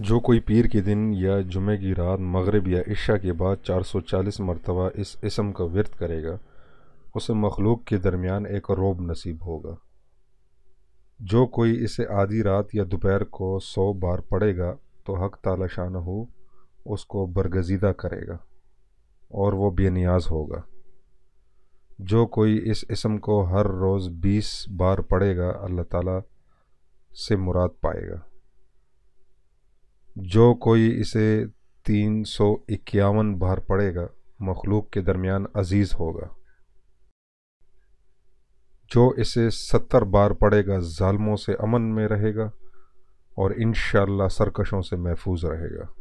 जो कोई पीर के दिन या जुमे की रात मगरब या इशा के बाद 440 मरतबा इस इसम का वर्त करेगा उसे मखलूक के दरमियान एक रोब नसीब होगा जो कोई इसे आधी रात या दोपहर को सौ बार पढ़ेगा तो हक ताला शान हो उसको बरगजीदा करेगा और वो बेनियाज होगा जो कोई इस इसम को हर रोज़ बीस बार पढ़ेगा अल्लाह ताला से मुराद पाएगा जो कोई इसे तीन सौ इक्यावन बार पढ़ेगा मखलूक के दरमियान अजीज़ होगा जो इसे सत्तर बार पढ़ेगा जालमों से अमन में रहेगा और इन सरकशों से महफूज रहेगा